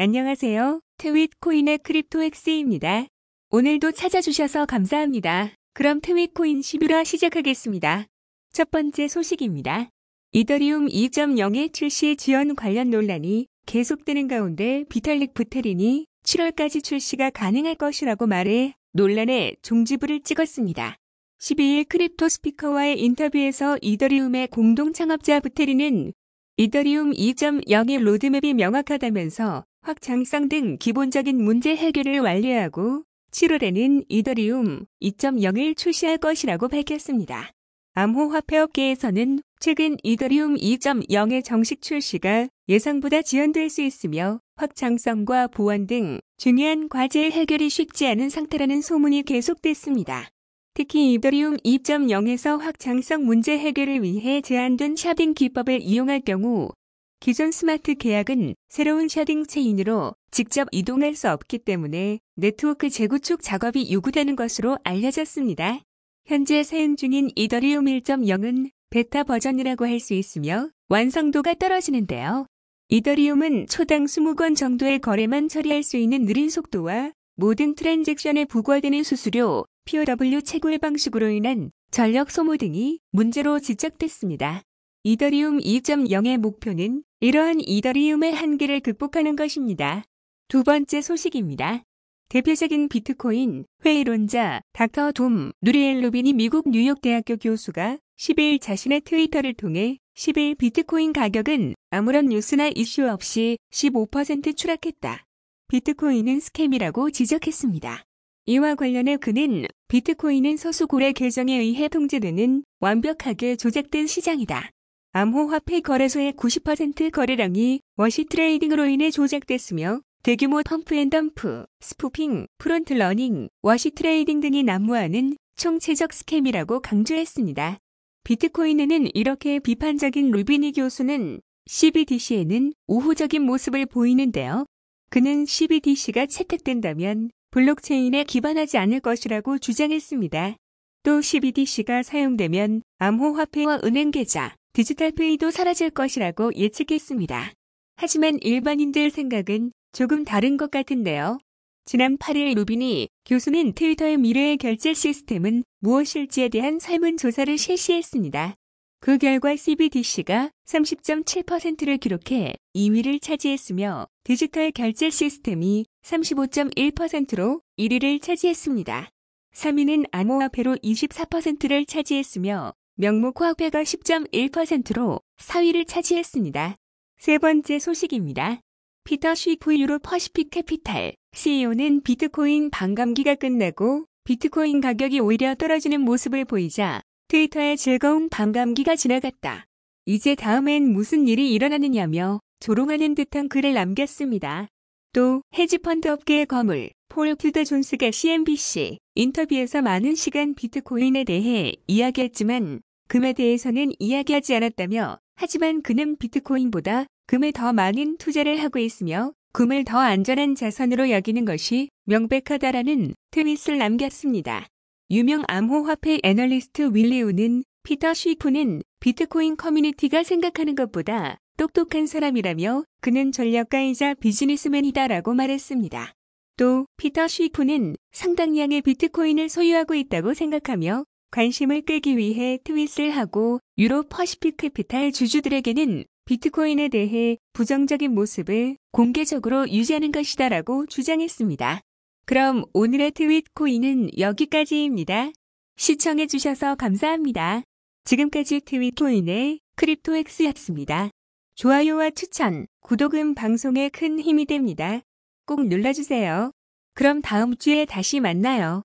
안녕하세요. 트윗코인의 크립토엑스입니다. 오늘도 찾아주셔서 감사합니다. 그럼 트윗코인 11화 시작하겠습니다. 첫 번째 소식입니다. 이더리움 2.0의 출시 지연 관련 논란이 계속되는 가운데 비탈릭 부테린이 7월까지 출시가 가능할 것이라고 말해 논란의 종지부를 찍었습니다. 12일 크립토 스피커와의 인터뷰에서 이더리움의 공동 창업자 부테린은 이더리움 2.0의 로드맵이 명확하다면서 확장성 등 기본적인 문제 해결을 완료하고 7월에는 이더리움 2.0을 출시할 것이라고 밝혔습니다. 암호 화폐업계에서는 최근 이더리움 2.0의 정식 출시가 예상보다 지연될 수 있으며 확장성과 보안 등 중요한 과제 해결이 쉽지 않은 상태라는 소문이 계속됐습니다. 특히 이더리움 2.0에서 확장성 문제 해결을 위해 제한된 샤빙 기법을 이용할 경우 기존 스마트 계약은 새로운 샤딩 체인으로 직접 이동할 수 없기 때문에 네트워크 재구축 작업이 요구되는 것으로 알려졌습니다. 현재 사용 중인 이더리움 1.0은 베타 버전이라고 할 수 있으며 완성도가 떨어지는데요. 이더리움은 초당 2 0건 정도의 거래만 처리할 수 있는 느린 속도와 모든 트랜잭션에 부과되는 수수료, POW 채굴 방식으로 인한 전력 소모 등이 문제로 지적됐습니다. 이더리움 2.0의 목표는 이러한 이더리움의 한계를 극복하는 것입니다. 두 번째 소식입니다. 대표적인 비트코인 회의론자 닥터 돔 누리엘 로빈이 미국 뉴욕대학교 교수가 10일 자신의 트위터를 통해 10일 비트코인 가격은 아무런 뉴스나 이슈 없이 15% 추락했다. 비트코인은 스캠이라고 지적했습니다. 이와 관련해 그는 비트코인은 서수고래 계정에 의해 통제되는 완벽하게 조작된 시장이다. 암호화폐 거래소의 90% 거래량이 워시 트레이딩으로 인해 조작됐으며 대규모 펌프앤덤프, 스푸핑, 프론트러닝, 워시 트레이딩 등이 난무하는 총체적 스캠이라고 강조했습니다. 비트코인에는 이렇게 비판적인 루비니 교수는 CBDC에는 우호적인 모습을 보이는데요. 그는 CBDC가 채택된다면 블록체인에 기반하지 않을 것이라고 주장했습니다. 또 CBDC가 사용되면 암호화폐와 은행 계좌, 디지털 페이도 사라질 것이라고 예측했습니다. 하지만 일반인들 생각은 조금 다른 것 같은데요. 지난 8일 루빈이 교수는 트위터의 미래의 결제 시스템은 무엇일지에 대한 설문조사를 실시했습니다. 그 결과 CBDC가 30.7%를 기록해 2위를 차지했으며 디지털 결제 시스템이 35.1%로 1위를 차지했습니다. 3위는 암호화폐로 24%를 차지했으며 명목 코앞에가 10.1%로 4위를 차지했습니다. 세 번째 소식입니다. 피터 쉬프 유로 퍼시픽 캐피탈 CEO는 비트코인 반감기가 끝나고 비트코인 가격이 오히려 떨어지는 모습을 보이자 트위터에 즐거운 반감기가 지나갔다. 이제 다음엔 무슨 일이 일어나느냐며 조롱하는 듯한 글을 남겼습니다. 또 헤지펀드 업계의 거물 폴 튜더 존스가 CNBC 인터뷰에서 많은 시간 비트코인에 대해 이야기했지만 금에 대해서는 이야기하지 않았다며 하지만 그는 비트코인보다 금에 더 많은 투자를 하고 있으며 금을 더 안전한 자산으로 여기는 것이 명백하다라는 트윗을 남겼습니다. 유명 암호화폐 애널리스트 윌리우는 피터 쉬프는 비트코인 커뮤니티가 생각하는 것보다 똑똑한 사람이라며 그는 전략가이자 비즈니스맨이다라고 말했습니다. 또 피터 쉬프는 상당량의 비트코인을 소유하고 있다고 생각하며 관심을 끌기 위해 트윗을 하고 유로 퍼시픽 캐피탈 주주들에게는 비트코인에 대해 부정적인 모습을 공개적으로 유지하는 것이다 라고 주장했습니다. 그럼 오늘의 트윗 코인은 여기까지입니다. 시청해주셔서 감사합니다. 지금까지 트윗 코인의 크립토엑스였습니다. 좋아요와 추천, 구독은 방송에 큰 힘이 됩니다. 꼭 눌러주세요. 그럼 다음 주에 다시 만나요.